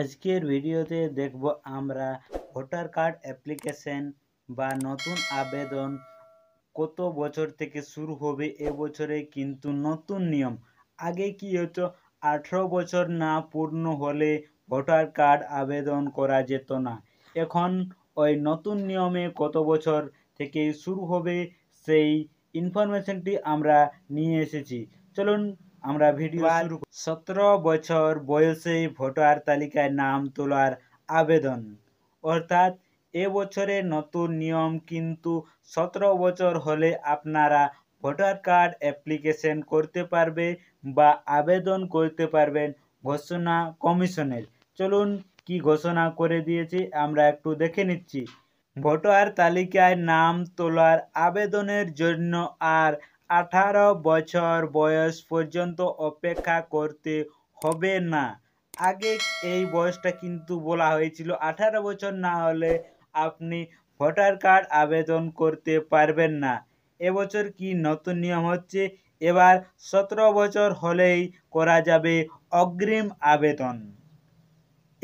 আজকের ভিডিওতে দেখব আমরা ভোটার কার্ড অ্যাপ্লিকেশন বা নতুন আবেদন কত বছর থেকে শুরু হবে এবছরে কিন্তু নতুন নিয়ম আগে কি হতো আঠেরো বছর না পূর্ণ হলে ভোটার কার্ড আবেদন করা যেত না এখন ওই নতুন নিয়মে কত বছর থেকে শুরু হবে সেই ইনফরমেশনটি আমরা নিয়ে এসেছি চলুন আমরা ভিডিও শুরু সতেরো বছর বয়সে ভোটার তালিকায় নাম তোলার আবেদন অর্থাৎ এবছরের নতুন নিয়ম কিন্তু সতেরো বছর হলে আপনারা ভোটার কার্ড অ্যাপ্লিকেশন করতে পারবে বা আবেদন করতে পারবেন ঘোষণা কমিশনের চলুন কি ঘোষণা করে দিয়েছি আমরা একটু দেখে নিচ্ছি ভোটার তালিকায় নাম তোলার আবেদনের জন্য আর আঠারো বছর বয়স পর্যন্ত অপেক্ষা করতে হবে না আগে এই বয়সটা কিন্তু বলা হয়েছিল আঠারো বছর না হলে আপনি ভোটার কার্ড আবেদন করতে পারবেন না এবছর কি নতুন নিয়ম হচ্ছে এবার সতেরো বছর হলেই করা যাবে অগ্রিম আবেদন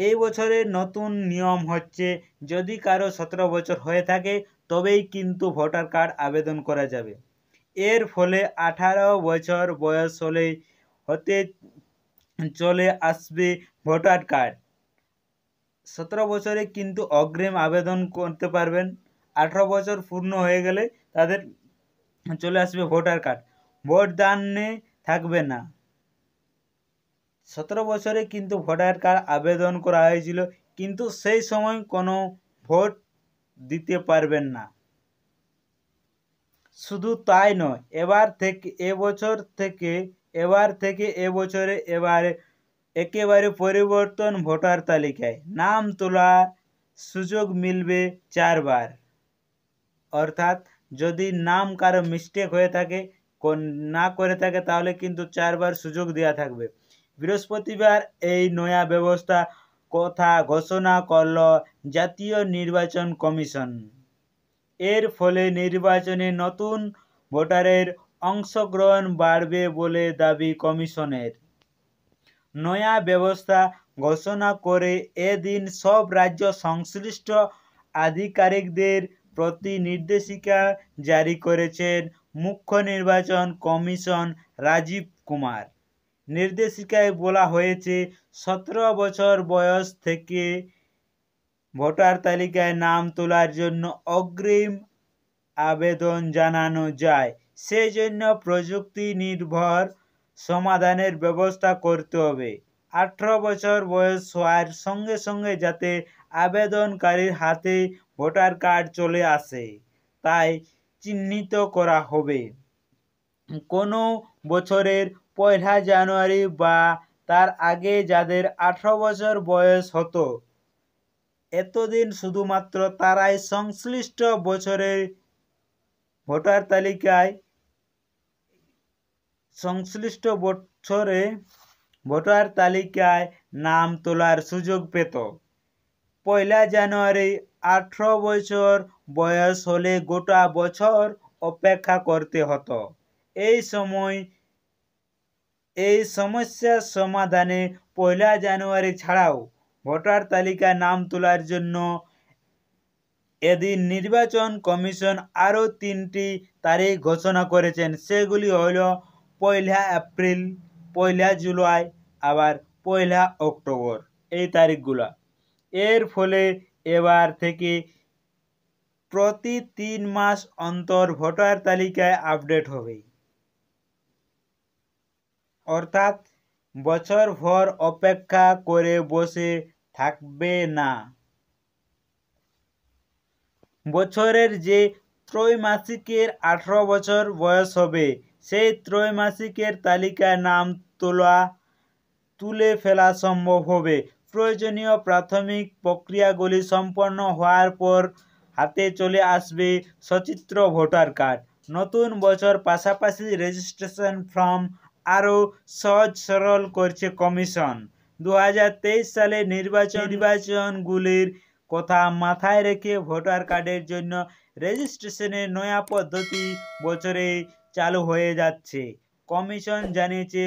এই বছরের নতুন নিয়ম হচ্ছে যদি কারো সতেরো বছর হয়ে থাকে তবেই কিন্তু ভোটার কার্ড আবেদন করা যাবে এর ফলে আঠারো বছর বয়স হলে হতে চলে আসবে ভোটার কার্ড সতেরো বছরে কিন্তু অগ্রিম আবেদন করতে পারবেন আঠারো বছর পূর্ণ হয়ে গেলে তাদের চলে আসবে ভোটার কার্ড ভোট দানে থাকবে না সতেরো বছরে কিন্তু ভোটার কার্ড আবেদন করা হয়েছিল কিন্তু সেই সময় কোনো ভোট দিতে পারবেন না শুধু তাই নয় এবার থেকে এবছর থেকে এবার থেকে এবছরে এবারে একেবারে পরিবর্তন ভোটার তালিকায় নাম তোলা সুযোগ মিলবে চারবার অর্থাৎ যদি নাম কারো মিস্টেক হয়ে থাকে না করে থাকে তাহলে কিন্তু চারবার সুযোগ দেওয়া থাকবে বৃহস্পতিবার এই নয়া ব্যবস্থা কথা ঘোষণা করল জাতীয় নির্বাচন কমিশন এর ফলে নির্বাচনে নতুন ভোটারের অংশগ্রহণ বাড়বে বলে দাবি কমিশনের নয়া ব্যবস্থা ঘোষণা করে এদিন সব রাজ্য সংশ্লিষ্ট আধিকারিকদের প্রতি নির্দেশিকা জারি করেছেন মুখ্য নির্বাচন কমিশন রাজীব কুমার নির্দেশিকায় বলা হয়েছে সতেরো বছর বয়স থেকে ভোটার তালিকায় নাম তোলার জন্য অগ্রিম আবেদন জানানো যায় সেই জন্য প্রযুক্তি নির্ভর সমাধানের ব্যবস্থা করতে হবে আঠেরো বছর বয়স হওয়ার সঙ্গে সঙ্গে যাতে আবেদনকারীর হাতে ভোটার কার্ড চলে আসে তাই চিহ্নিত করা হবে কোনো বছরের পয়লা জানুয়ারি বা তার আগে যাদের আঠারো বছর বয়স হতো এতদিন শুধুমাত্র তারাই সংশ্লিষ্ট বছরের ভোটার তালিকায় সংশ্লিষ্ট বছরে ভোটার তালিকায় নাম তোলার সুযোগ পেত পয়লা জানুয়ারি আঠেরো বছর বয়স হলে গোটা বছর অপেক্ষা করতে হতো এই সময় এই সমস্যার সমাধানে পয়লা জানুয়ারি ছাড়াও ভোটার তালিকায় নাম তোলার জন্য এদিন নির্বাচন কমিশন আরও তিনটি তারিখ ঘোষণা করেছেন সেগুলি হল পয়লা এপ্রিল পয়লা জুলাই আবার পয়লা অক্টোবর এই তারিখগুলো এর ফলে এবার থেকে প্রতি তিন মাস অন্তর ভোটার তালিকায় আপডেট হবে অর্থাৎ বছরভর অপেক্ষা করে বসে থাকবে না বছরের যে ত্রৈমাসিকের আঠারো বছর বয়স হবে সেই ত্রৈমাসিকের তালিকায় নাম তোলা তুলে ফেলা সম্ভব হবে প্রয়োজনীয় প্রাথমিক প্রক্রিয়াগুলি সম্পন্ন হওয়ার পর হাতে চলে আসবে সচিত্র ভোটার কার্ড নতুন বছর পাশাপাশি রেজিস্ট্রেশন ফর্ম আরও সহজ সরল করছে কমিশন দু সালে নির্বাচন নির্বাচনগুলির কথা মাথায় রেখে ভোটার কার্ডের জন্য রেজিস্ট্রেশনের নয়া পদ্ধতি বছরে চালু হয়ে যাচ্ছে কমিশন জানিয়েছে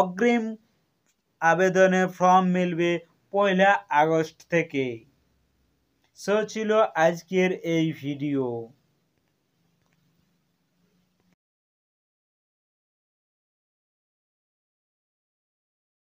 অগ্রিম আবেদনের ফর্ম মিলবে পয়লা আগস্ট থেকে সো ছিল আজকের এই ভিডিও